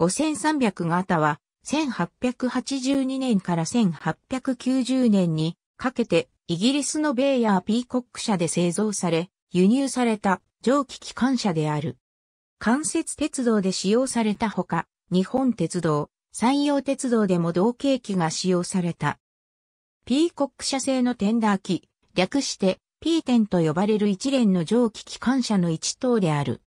5300型は、1882年から1890年にかけてイギリスのベイヤー・ピーコック社で製造され、輸入された蒸気機関車である。関節鉄道で使用されたほか、日本鉄道、山陽鉄道でも同型機が使用された。ピーコック社製のテンダー機、略してピーテンと呼ばれる一連の蒸気機関車の一等である。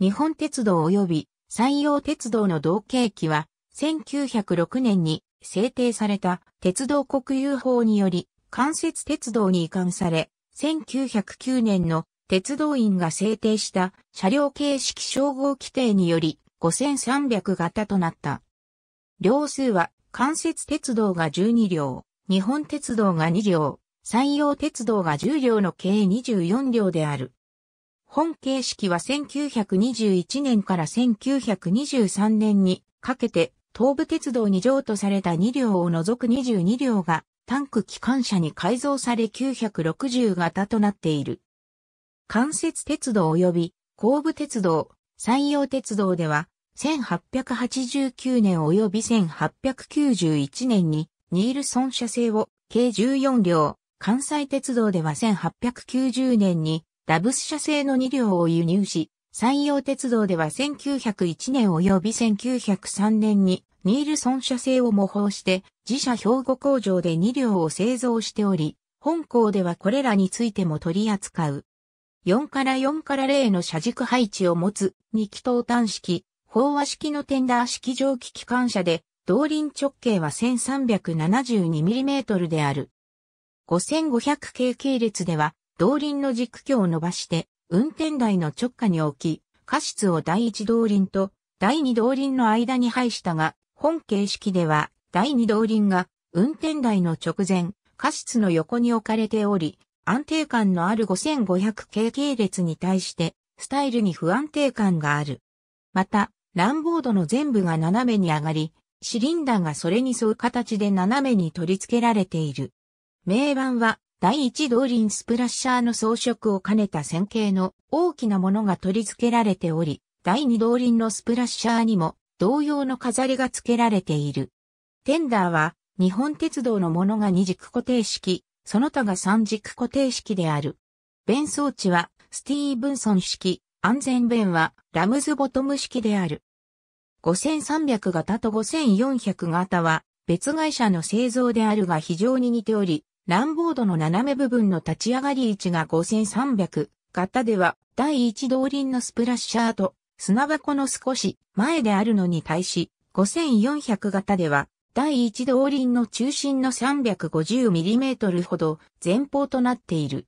日本鉄道及び山陽鉄道の同型機は、1906年に制定された鉄道国有法により、関節鉄道に移管され、1909年の鉄道院が制定した車両形式称号規定により5300型となった。両数は関節鉄道が12両、日本鉄道が2両、山陽鉄道が10両の計24両である。本形式は1921年から1923年にかけて東武鉄道に譲渡された2両を除く22両がタンク機関車に改造され960型となっている。関節鉄道及び後部鉄道、山陽鉄道では1889年及び1891年にニールソン社製を計14両、関西鉄道では1890年にダブス社製の2両を輸入し、山陽鉄道では1901年及び1903年にニールソン社製を模倣して自社兵庫工場で2両を製造しており、本校ではこれらについても取り扱う。4から4から0の車軸配置を持つ2気筒端式、飽和式のテンダー式蒸気機関車で、動輪直径は 1372mm である。5500系系列では、動輪の軸橋を伸ばして、運転台の直下に置き、過失を第一動輪と第二動輪の間に配したが、本形式では第二動輪が運転台の直前、過失の横に置かれており、安定感のある5500系系列に対して、スタイルに不安定感がある。また、ランボードの全部が斜めに上がり、シリンダーがそれに沿う形で斜めに取り付けられている。名板は第一動輪スプラッシャーの装飾を兼ねた線形の大きなものが取り付けられており、第二動輪のスプラッシャーにも同様の飾りが付けられている。テンダーは日本鉄道のものが二軸固定式、その他が三軸固定式である。弁装置はスティーブンソン式、安全弁はラムズボトム式である。5300型と5400型は別会社の製造であるが非常に似ており、ランボードの斜め部分の立ち上がり位置が5300、型では第一動輪のスプラッシャーと砂箱の少し前であるのに対し、5400型では第一動輪の中心の 350mm ほど前方となっている。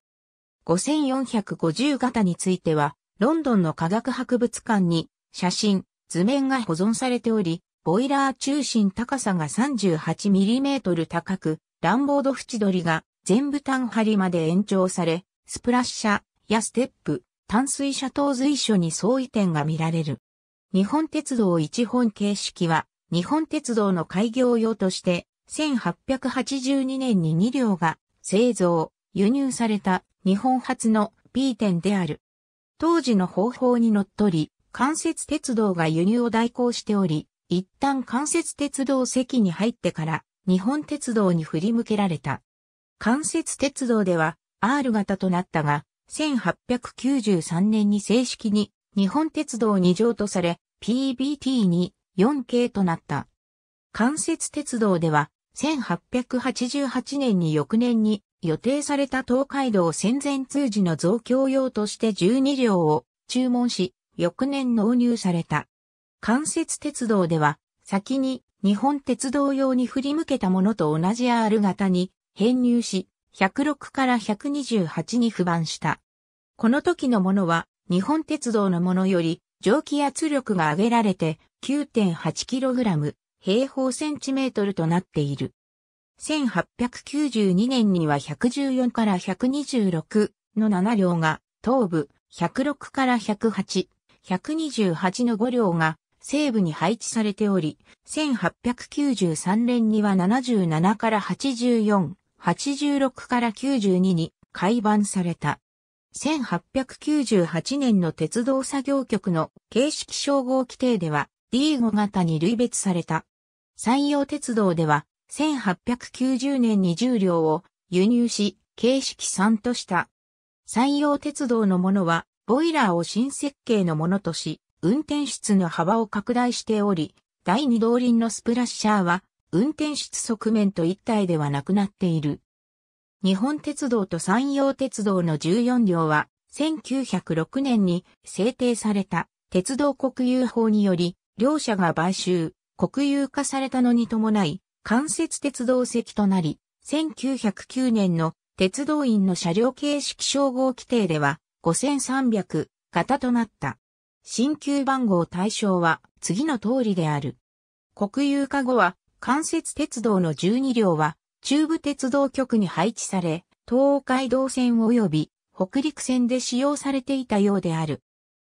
5450型については、ロンドンの科学博物館に写真、図面が保存されており、ボイラー中心高さが 38mm 高く、ランボード縁取りが全部単張りまで延長され、スプラッシャーやステップ、淡水車等随所に相違点が見られる。日本鉄道一本形式は、日本鉄道の開業用として、1882年に2両が製造、輸入された日本初の B 点である。当時の方法にのっとり、関節鉄道が輸入を代行しており、一旦関節鉄道席に入ってから日本鉄道に振り向けられた。関節鉄道では R 型となったが、1893年に正式に日本鉄道2乗とされ、PBT に4系となった。関節鉄道では、1888年に翌年に予定された東海道戦前通時の増強用として12両を注文し、翌年納入された。関節鉄道では、先に日本鉄道用に振り向けたものと同じ R 型に編入し、106から128に不番した。この時のものは、日本鉄道のものより蒸気圧力が上げられて 9.8kg 平方センチメートルとなっている。1892年には114から126の7両が、東部106から108、128の5両が西部に配置されており、1893年には77から84、86から92に改版された。1898年の鉄道作業局の形式称号規定では D5 型に類別された。山陽鉄道では1890年に重量を輸入し形式3とした。山陽鉄道のものはボイラーを新設計のものとし、運転室の幅を拡大しており、第二動輪のスプラッシャーは、運転室側面と一体ではなくなっている。日本鉄道と山陽鉄道の14両は、1906年に制定された鉄道国有法により、両社が買収、国有化されたのに伴い、間接鉄道席となり、1909年の鉄道員の車両形式称号規定では、5300型となった。新旧番号対象は次の通りである。国有化後は、関節鉄道の12両は、中部鉄道局に配置され、東海道線及び北陸線で使用されていたようである。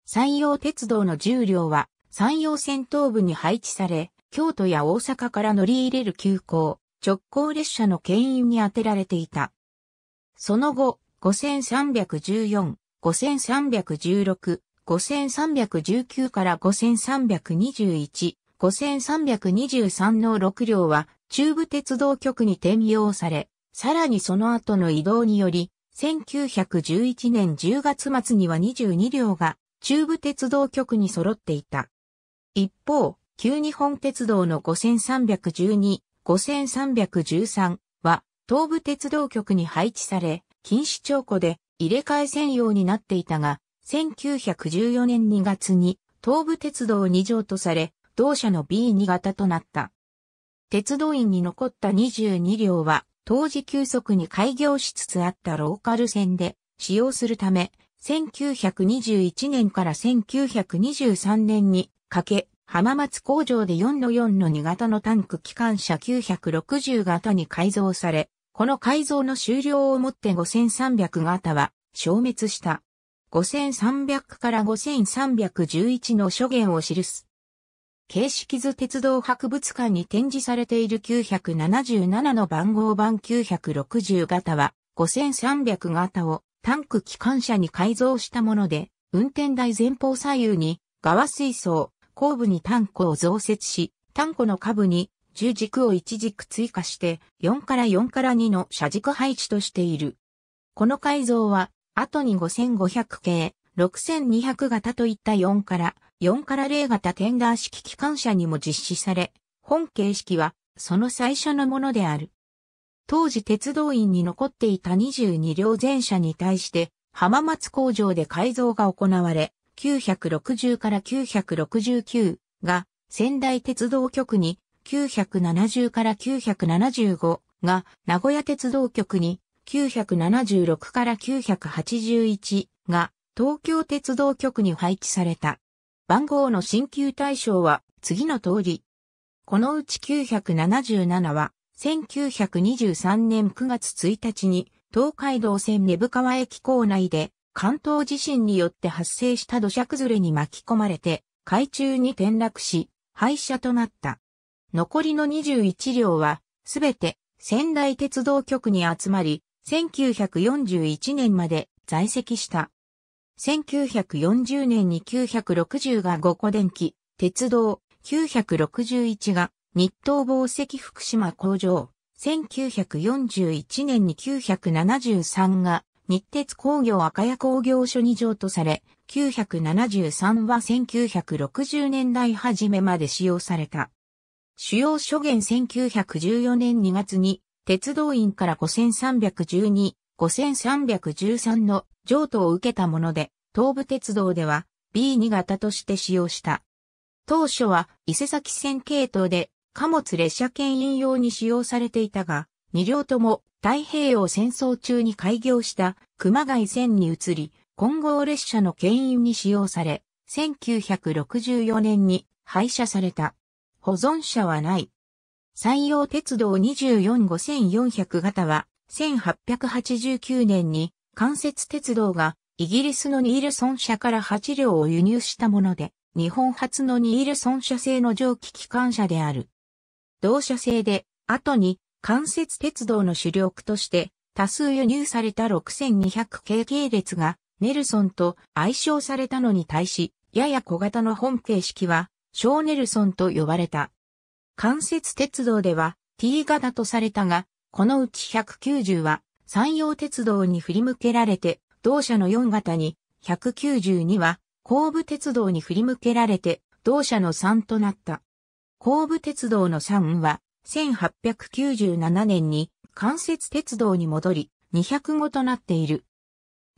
山陽鉄道の10両は、山陽線東部に配置され、京都や大阪から乗り入れる急行、直行列車の牽引に充てられていた。その後、5314、5316、5319から5321、5323の6両は中部鉄道局に転用され、さらにその後の移動により、1911年10月末には22両が中部鉄道局に揃っていた。一方、旧日本鉄道の5312、5313は東部鉄道局に配置され、禁止町湖で入れ替え専用になっていたが、1914年2月に東武鉄道2条とされ、同社の B2 型となった。鉄道員に残った22両は、当時急速に開業しつつあったローカル線で使用するため、1921年から1923年にかけ、浜松工場で4の4の2型のタンク機関車960型に改造され、この改造の終了をもって5300型は消滅した。5300から5311の諸言を記す。形式図鉄道博物館に展示されている977の番号版960型は5300型をタンク機関車に改造したもので、運転台前方左右に側水槽、後部にタンクを増設し、タンクの下部に十軸を一軸追加して4から4から2の車軸配置としている。この改造は後に5500系、6200型といった4から4から0型テンダー式機関車にも実施され、本形式はその最初のものである。当時鉄道員に残っていた22両全車に対して浜松工場で改造が行われ、960から969が仙台鉄道局に、970から975が名古屋鉄道局に、976から981が東京鉄道局に配置された。番号の新旧対象は次の通り。このうち977は1923年9月1日に東海道線根府川駅構内で関東地震によって発生した土砂崩れに巻き込まれて海中に転落し廃車となった。残りの21両はすべて仙台鉄道局に集まり1941年まで在籍した。1940年に960が五個電気、鉄道、961が日東紡績福島工場、1941年に973が日鉄工業赤谷工業所に譲渡され、973は1960年代初めまで使用された。主要諸元1914年2月に鉄道院から5312、5313の譲渡を受けたもので、東武鉄道では B2 型として使用した。当初は伊勢崎線系統で貨物列車牽引用に使用されていたが、2両とも太平洋戦争中に開業した熊谷線に移り、混合列車の牽引に使用され、1964年に廃車された。保存者はない。山陽鉄道24 5400型は、1889年に関節鉄道がイギリスのニールソン社から8両を輸入したもので、日本初のニールソン社製の蒸気機関車である。同社製で、後に関節鉄道の主力として多数輸入された6200系系列がネルソンと愛称されたのに対し、やや小型の本形式は小ネルソンと呼ばれた。関節鉄道では T 型とされたが、このうち190は山陽鉄道に振り向けられて、同社の4型に、192は後部鉄道に振り向けられて、同社の3となった。後部鉄道の3は、1897年に関節鉄道に戻り、205となっている。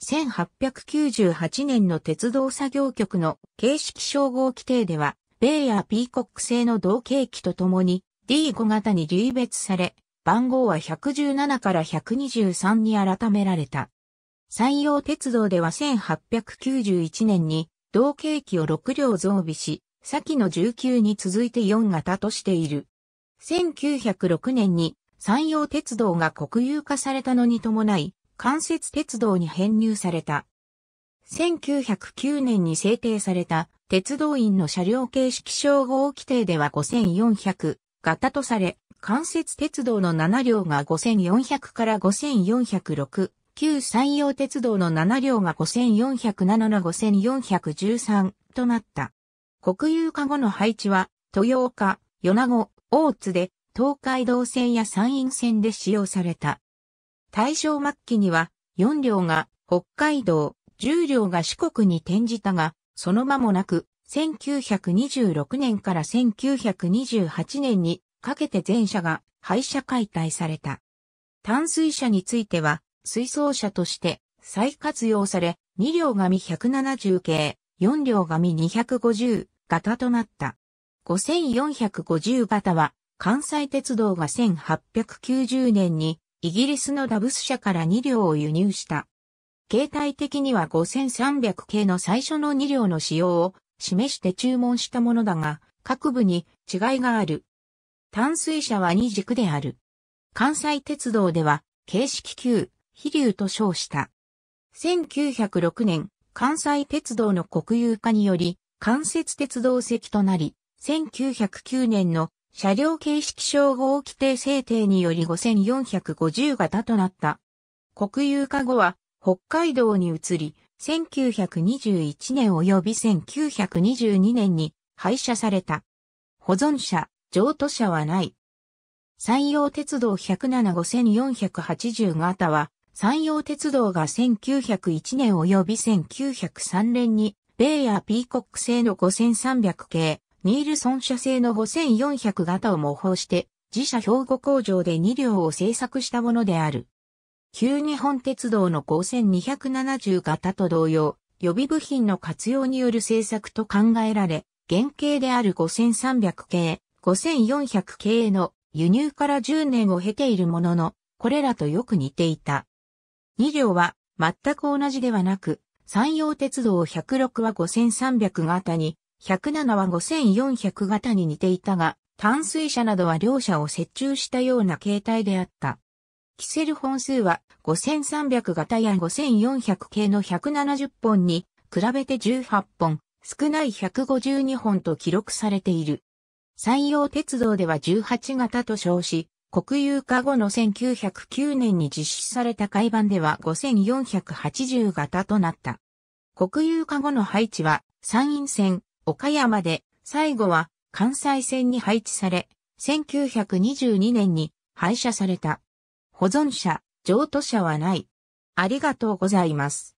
1898年の鉄道作業局の形式称号規定では、米やピーコック製の同系機とともに D5 型に流別され、番号は117から123に改められた。山陽鉄道では1891年に同系機を6両増備し、先の19に続いて4型としている。1906年に山陽鉄道が国有化されたのに伴い、関節鉄道に編入された。1909年に制定された鉄道員の車両形式称号規定では5400型とされ、関節鉄道の7両が5400から5406、旧山陽鉄道の7両が5407の5413となった。国有化後の配置は、豊岡、米子、大津で、東海道線や山陰線で使用された。大正末期には、4両が北海道、10両が四国に転じたが、その間もなく、1926年から1928年にかけて全車が廃車解体された。淡水車については、水槽車として再活用され、2両紙170系、4両紙250型となった。5450型は、関西鉄道が1890年にイギリスのダブス社から2両を輸入した携帯的には5300系の最初の2両の仕様を示して注文したものだが、各部に違いがある。淡水車は2軸である。関西鉄道では、形式級、飛竜と称した。1906年、関西鉄道の国有化により、関節鉄道席となり、1909年の車両形式称号規定制定により5450型となった。国有化後は北海道に移り、1921年及び1922年に廃車された。保存者、譲渡者はない。山陽鉄道1075480型は、山陽鉄道が1901年及び1903年に、ベイヤーピーコック製の5300系、ニールソン社製の5400型を模倣して、自社兵庫工場で2両を製作したものである。旧日本鉄道の5270型と同様、予備部品の活用による政策と考えられ、原型である5300系、5400系の輸入から10年を経ているものの、これらとよく似ていた。2両は全く同じではなく、山陽鉄道106は5300型に、107は5400型に似ていたが、淡水車などは両者を接中したような形態であった。キセル本数は5300型や5400系の170本に比べて18本、少ない152本と記録されている。山陽鉄道では18型と称し、国有化後の1909年に実施された改版では5480型となった。国有化後の配置は山陰線、岡山で、最後は関西線に配置され、1922年に廃車された。保存者、譲渡者はない。ありがとうございます。